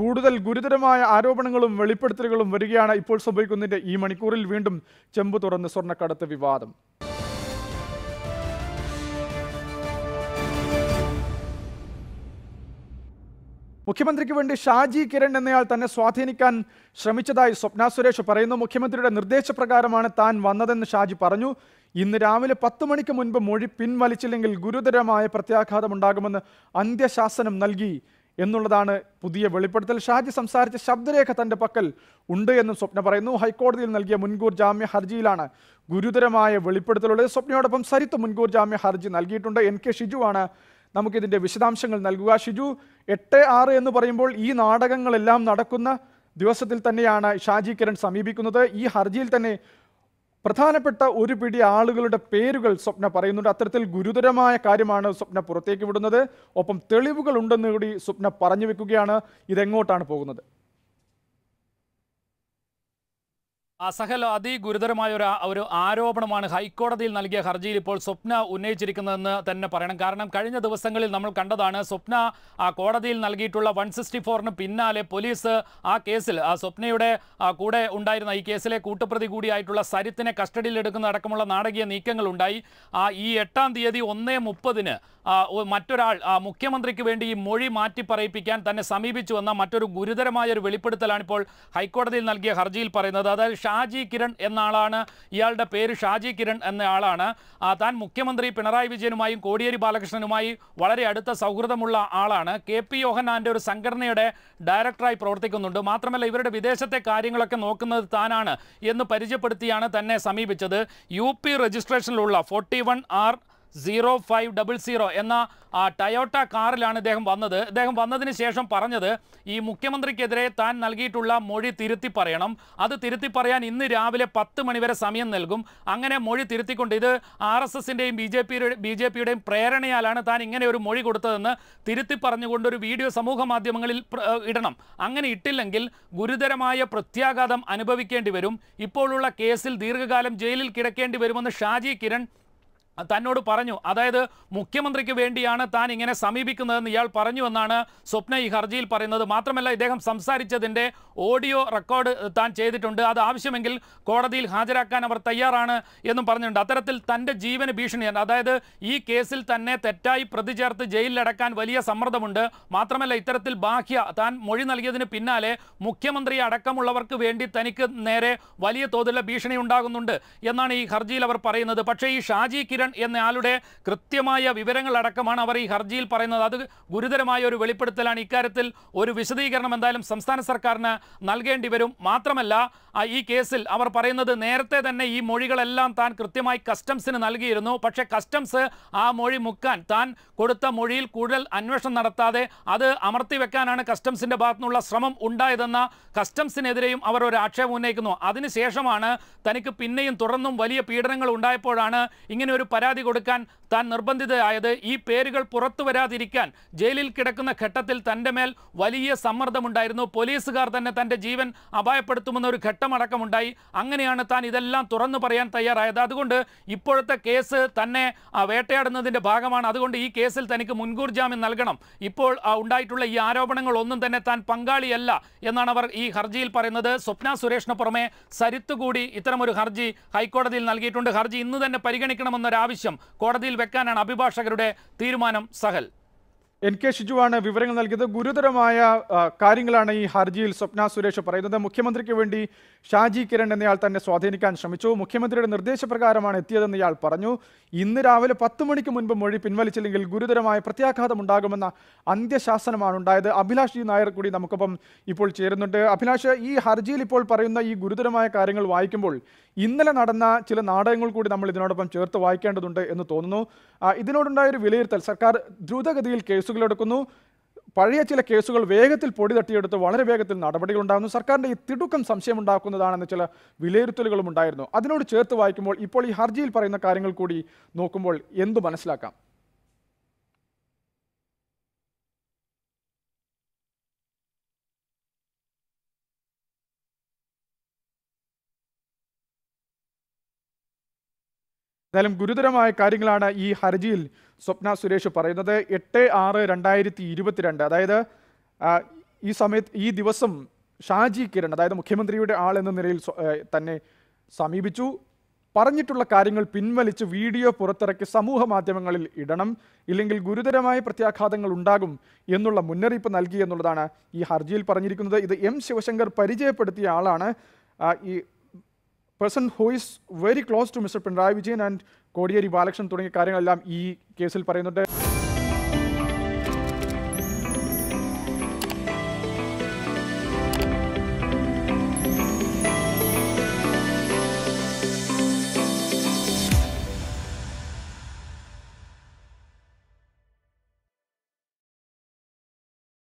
കൂടുതൽ ഗുരുതരമായ ആരോപണങ്ങളും വെളിപ്പെടുത്തലുകളും വരികയാണ് ഇപ്പോൾ സംഭവിക്കുന്നതിന്റെ ഈ മണിക്കൂറിൽ വീണ്ടും ചെമ്പ് തുറന്ന് സ്വർണ്ണക്കടത്ത് വിവാദം മുഖ്യമന്ത്രിക്ക് വേണ്ടി ഷാജി കിരൺ എന്നയാൾ തന്നെ സ്വാധീനിക്കാൻ ശ്രമിച്ചതായി സ്വപ്ന സുരേഷ് പറയുന്നു മുഖ്യമന്ത്രിയുടെ നിർദ്ദേശപ്രകാരമാണ് താൻ വന്നതെന്ന് ഷാജി പറഞ്ഞു ഇന്ന് രാവിലെ പത്ത് മണിക്ക് മുൻപ് മൊഴി പിൻവലിച്ചില്ലെങ്കിൽ ഗുരുതരമായ പ്രത്യാഘാതമുണ്ടാകുമെന്ന് അന്ത്യശാസനം നൽകി എന്നുള്ളതാണ് പുതിയ വെളിപ്പെടുത്തൽ ഷാജി സംസാരിച്ച ശബ്ദരേഖ തൻ്റെ പക്കൽ ഉണ്ട് എന്നും സ്വപ്ന പറയുന്നു ഹൈക്കോടതിയിൽ നൽകിയ മുൻകൂർ ജാമ്യ ഹർജിയിലാണ് ഗുരുതരമായ വെളിപ്പെടുത്തലുള്ളത് സ്വപ്നയോടൊപ്പം സരിത്ത് മുൻകൂർ ജാമ്യ ഹർജി നൽകിയിട്ടുണ്ട് എൻ കെ ഷിജുവാണ് നമുക്കിതിൻ്റെ വിശദാംശങ്ങൾ നൽകുക ഷിജു എട്ട് ആറ് എന്ന് പറയുമ്പോൾ ഈ നാടകങ്ങളെല്ലാം നടക്കുന്ന ദിവസത്തിൽ തന്നെയാണ് ഷാജി കിരൺ സമീപിക്കുന്നത് ഈ ഹർജിയിൽ തന്നെ പ്രധാനപ്പെട്ട ഒരു പിടി ആളുകളുടെ പേരുകൾ സ്വപ്ന പറയുന്നുണ്ട് അത്തരത്തിൽ ഗുരുതരമായ കാര്യമാണ് സ്വപ്ന പുറത്തേക്ക് വിടുന്നത് ഒപ്പം തെളിവുകൾ ഉണ്ടെന്ന് കൂടി സ്വപ്ന പറഞ്ഞു വെക്കുകയാണ് ഇതെങ്ങോട്ടാണ് പോകുന്നത് അസഹൽ അതി ഗുരുതരമായ ഒരു ഒരു ആരോപണമാണ് ഹൈക്കോടതിയിൽ നൽകിയ ഹർജിയിൽ ഇപ്പോൾ സ്വപ്ന ഉന്നയിച്ചിരിക്കുന്നതെന്ന് തന്നെ പറയണം കാരണം കഴിഞ്ഞ ദിവസങ്ങളിൽ നമ്മൾ കണ്ടതാണ് സ്വപ്ന ആ കോടതിയിൽ നൽകിയിട്ടുള്ള വൺ സിക്സ്റ്റി പിന്നാലെ പോലീസ് ആ കേസിൽ ആ സ്വപ്നയുടെ കൂടെ ഉണ്ടായിരുന്ന ഈ കേസിലെ കൂട്ടുപ്രതി കൂടിയായിട്ടുള്ള സരിത്തിനെ കസ്റ്റഡിയിലെടുക്കുന്ന അടക്കമുള്ള നാടകീയ നീക്കങ്ങളുണ്ടായി ആ ഈ എട്ടാം തീയതി ഒന്നേ മുപ്പതിന് മറ്റൊരാൾ മുഖ്യമന്ത്രിക്ക് വേണ്ടി ഈ മൊഴി മാറ്റി പറയിപ്പിക്കാൻ തന്നെ സമീപിച്ചു വന്ന മറ്റൊരു ഗുരുതരമായ ഒരു വെളിപ്പെടുത്തലാണ് ഇപ്പോൾ ഹൈക്കോടതിയിൽ നൽകിയ ഹർജിയിൽ പറയുന്നത് അതായത് ഷാജി കിരൺ എന്ന ആളാണ് ഇയാളുടെ പേര് ഷാജി കിരൺ എന്ന ആളാണ് താൻ മുഖ്യമന്ത്രി പിണറായി വിജയനുമായും കോടിയേരി ബാലകൃഷ്ണനുമായി വളരെ അടുത്ത സൗഹൃദമുള്ള ആളാണ് കെ പി യോഹനാൻ്റെ ഒരു സംഘടനയുടെ ഡയറക്ടറായി പ്രവർത്തിക്കുന്നുണ്ട് മാത്രമല്ല ഇവരുടെ വിദേശത്തെ കാര്യങ്ങളൊക്കെ നോക്കുന്നത് താനാണ് എന്ന് പരിചയപ്പെടുത്തിയാണ് തന്നെ സമീപിച്ചത് യു പി രജിസ്ട്രേഷനിലുള്ള forty one R zero five double zero എന്ന ടയോട്ട കാറിലാണ് ഇദ്ദേഹം വന്നത് ഇദ്ദേഹം വന്നതിന് ശേഷം പറഞ്ഞത് ഈ മുഖ്യമന്ത്രിക്കെതിരെ താൻ നൽകിയിട്ടുള്ള മൊഴി തിരുത്തി പറയണം അത് തിരുത്തി പറയാൻ ഇന്ന് രാവിലെ പത്ത് മണിവരെ സമയം നൽകും അങ്ങനെ മൊഴി തിരുത്തിക്കൊണ്ട് ഇത് ആർ എസ് എസിൻ്റെയും ബി ജെ പിയുടെ ബി ജെ പിയുടെയും പ്രേരണയാലാണ് താൻ ഇങ്ങനെ ഒരു മൊഴി കൊടുത്തതെന്ന് തിരുത്തി പറഞ്ഞുകൊണ്ട് ഒരു വീഡിയോ സമൂഹ മാധ്യമങ്ങളിൽ ഇടണം അങ്ങനെ ഇട്ടില്ലെങ്കിൽ ഗുരുതരമായ പ്രത്യാഘാതം അനുഭവിക്കേണ്ടി വരും ഇപ്പോഴുള്ള കേസിൽ ദീർഘകാലം ജയിലിൽ കിടക്കേണ്ടി വരുമെന്ന് ഷാജി കിരൺ തന്നോട് പറഞ്ഞു അതായത് മുഖ്യമന്ത്രിക്ക് വേണ്ടിയാണ് താൻ ഇങ്ങനെ സമീപിക്കുന്നതെന്ന് ഇയാൾ പറഞ്ഞുവെന്നാണ് സ്വപ്ന ഈ ഹർജിയിൽ പറയുന്നത് മാത്രമല്ല ഇദ്ദേഹം സംസാരിച്ചതിൻ്റെ ഓഡിയോ റെക്കോർഡ് താൻ ചെയ്തിട്ടുണ്ട് അത് ആവശ്യമെങ്കിൽ കോടതിയിൽ ഹാജരാക്കാൻ അവർ തയ്യാറാണ് എന്നും പറഞ്ഞിട്ടുണ്ട് അത്തരത്തിൽ തൻ്റെ ജീവന് ഭീഷണിയാണ് അതായത് ഈ കേസിൽ തന്നെ തെറ്റായി പ്രതി ചേർത്ത് ജയിലിലടക്കാൻ വലിയ സമ്മർദ്ദമുണ്ട് മാത്രമല്ല ഇത്തരത്തിൽ ബാഹ്യ താൻ മൊഴി നൽകിയതിന് പിന്നാലെ മുഖ്യമന്ത്രി അടക്കമുള്ളവർക്ക് വേണ്ടി തനിക്ക് നേരെ വലിയ തോതിലുള്ള ഭീഷണി ഉണ്ടാകുന്നുണ്ട് എന്നാണ് ഈ ഹർജിയിൽ അവർ പറയുന്നത് പക്ഷേ ഈ ഷാജി കിരൺ എന്നയാളുടെ കൃത്യമായ വിവരങ്ങളടക്കമാണ് അവർ ഈ ഹർജിയിൽ പറയുന്നത് അത് ഗുരുതരമായ ഒരു വെളിപ്പെടുത്തലാണ് ഇക്കാര്യത്തിൽ ഒരു വിശദീകരണം എന്തായാലും സംസ്ഥാന സർക്കാരിന് നൽകേണ്ടി വരും മാത്രമല്ല ഈ കേസിൽ അവർ പറയുന്നത് നേരത്തെ തന്നെ ഈ മൊഴികളെല്ലാം താൻ കൃത്യമായി കസ്റ്റംസിന് നൽകിയിരുന്നു പക്ഷേ കസ്റ്റംസ് ആ മൊഴി മുക്കാൻ താൻ കൊടുത്ത മൊഴിയിൽ കൂടുതൽ അന്വേഷണം നടത്താതെ അത് അമർത്തി വെക്കാനാണ് കസ്റ്റംസിൻ്റെ ഭാഗത്തുനിന്നുള്ള ശ്രമം ഉണ്ടായതെന്ന കസ്റ്റംസിനെതിരെയും അവർ ഒരു ആക്ഷേപം ഉന്നയിക്കുന്നു അതിനുശേഷമാണ് തനിക്ക് പിന്നെയും തുടർന്നും വലിയ പീഡനങ്ങൾ ഉണ്ടായപ്പോഴാണ് ഇങ്ങനെ ഒരു പരാതി കൊടുക്കാൻ താൻ നിർബന്ധിതയായത് ഈ പേരുകൾ പുറത്തു വരാതിരിക്കാൻ ജയിലിൽ കിടക്കുന്ന ഘട്ടത്തിൽ തൻ്റെ മേൽ വലിയ സമ്മർദ്ദമുണ്ടായിരുന്നു പോലീസുകാർ തന്നെ തൻ്റെ ജീവൻ അപായപ്പെടുത്തുമെന്ന ഒരു ഘട്ടമടക്കമുണ്ടായി അങ്ങനെയാണ് താൻ ഇതെല്ലാം തുറന്നു പറയാൻ തയ്യാറായത് അതുകൊണ്ട് ഇപ്പോഴത്തെ കേസ് തന്നെ വേട്ടയാടുന്നതിൻ്റെ ഭാഗമാണ് അതുകൊണ്ട് ഈ കേസിൽ തനിക്ക് മുൻകൂർ ജാമ്യം നൽകണം ഇപ്പോൾ ഉണ്ടായിട്ടുള്ള ഈ ആരോപണങ്ങളൊന്നും തന്നെ താൻ പങ്കാളിയല്ല എന്നാണ് അവർ ഈ ഹർജിയിൽ പറയുന്നത് സ്വപ്ന സുരേഷിന് പുറമെ സരിത്തുകൂടി ഇത്തരമൊരു ഹർജി ഹൈക്കോടതിയിൽ നൽകിയിട്ടുണ്ട് ഹർജി ഇന്ന് തന്നെ പരിഗണിക്കണമെന്നൊരു ആവശ്യം കോടതിയിൽ വെക്കാനാണ് അഭിഭാഷകരുടെ തീരുമാനം സഹൽ എൻ കെ ഷിജുവാണ് വിവരങ്ങൾ നൽകിയത് ഗുരുതരമായ കാര്യങ്ങളാണ് ഈ ഹർജിയിൽ സ്വപ്ന സുരേഷ് പറയുന്നത് മുഖ്യമന്ത്രിക്ക് വേണ്ടി ഷാജി കിരൺ എന്നയാൾ തന്നെ സ്വാധീനിക്കാൻ ശ്രമിച്ചു മുഖ്യമന്ത്രിയുടെ നിർദ്ദേശപ്രകാരമാണ് എത്തിയതെന്ന് ഇയാൾ പറഞ്ഞു ഇന്ന് രാവിലെ പത്ത് മണിക്ക് മുൻപ് മൊഴി പിൻവലിച്ചില്ലെങ്കിൽ ഗുരുതരമായ പ്രത്യാഘാതം ഉണ്ടാകുമെന്ന അന്ത്യശാസനമാണ് ഉണ്ടായത് അഭിലാഷ് ജി നായർ കൂടി നമുക്കൊപ്പം ഇപ്പോൾ ചേരുന്നുണ്ട് അഭിലാഷ് ഈ ഹർജിയിൽ ഇപ്പോൾ പറയുന്ന ഈ ഗുരുതരമായ കാര്യങ്ങൾ വായിക്കുമ്പോൾ ഇന്നലെ നടന്ന ചില നാടകങ്ങൾ കൂടി നമ്മൾ ഇതിനോടൊപ്പം ചേർത്ത് വായിക്കേണ്ടതുണ്ട് എന്ന് തോന്നുന്നു ഇതിനോടുണ്ടായ ഒരു വിലയിരുത്തൽ സർക്കാർ ദ്രുതഗതിയിൽ കേസ് കേസുകളെടുക്കുന്നു പഴയ ചില കേസുകൾ വേഗത്തിൽ പൊടി തട്ടിയെടുത്ത് വളരെ വേഗത്തിൽ നടപടികൾ ഉണ്ടാകുന്നു സർക്കാരിൻ്റെ ഈ തിടുക്കം സംശയമുണ്ടാക്കുന്നതാണെന്ന് ചില വിലയിരുത്തലുകളും ഉണ്ടായിരുന്നു അതിനോട് ചേർത്ത് വായിക്കുമ്പോൾ ഇപ്പോൾ ഈ ഹർജിയിൽ പറയുന്ന കാര്യങ്ങൾ കൂടി നോക്കുമ്പോൾ എന്തു മനസ്സിലാക്കാം എന്തായാലും ഗുരുതരമായ കാര്യങ്ങളാണ് ഈ ഹർജിയിൽ സ്വപ്ന സുരേഷ് പറയുന്നത് എട്ട് ആറ് രണ്ടായിരത്തി ഇരുപത്തിരണ്ട് അതായത് ഈ സമയത്ത് ഈ ദിവസം ഷാജി കിരൺ അതായത് മുഖ്യമന്ത്രിയുടെ ആൾ എന്ന നിലയിൽ തന്നെ സമീപിച്ചു പറഞ്ഞിട്ടുള്ള കാര്യങ്ങൾ പിൻവലിച്ച് വീഡിയോ പുറത്തിറക്കി സമൂഹ മാധ്യമങ്ങളിൽ ഇടണം ഇല്ലെങ്കിൽ ഗുരുതരമായ പ്രത്യാഘാതങ്ങൾ ഉണ്ടാകും എന്നുള്ള മുന്നറിയിപ്പ് നൽകി എന്നുള്ളതാണ് ഈ ഹർജിയിൽ പറഞ്ഞിരിക്കുന്നത് ഇത് എം ശിവശങ്കർ പരിചയപ്പെടുത്തിയ ആളാണ് ഈ person who is very close to mister Pinarayi Vijayan and Kodiyeri Balakrishnan തുടങ്ങിയ കാര്യങ്ങളെല്ലാം ഈ കേസിൽ പറയുന്നുണ്ട്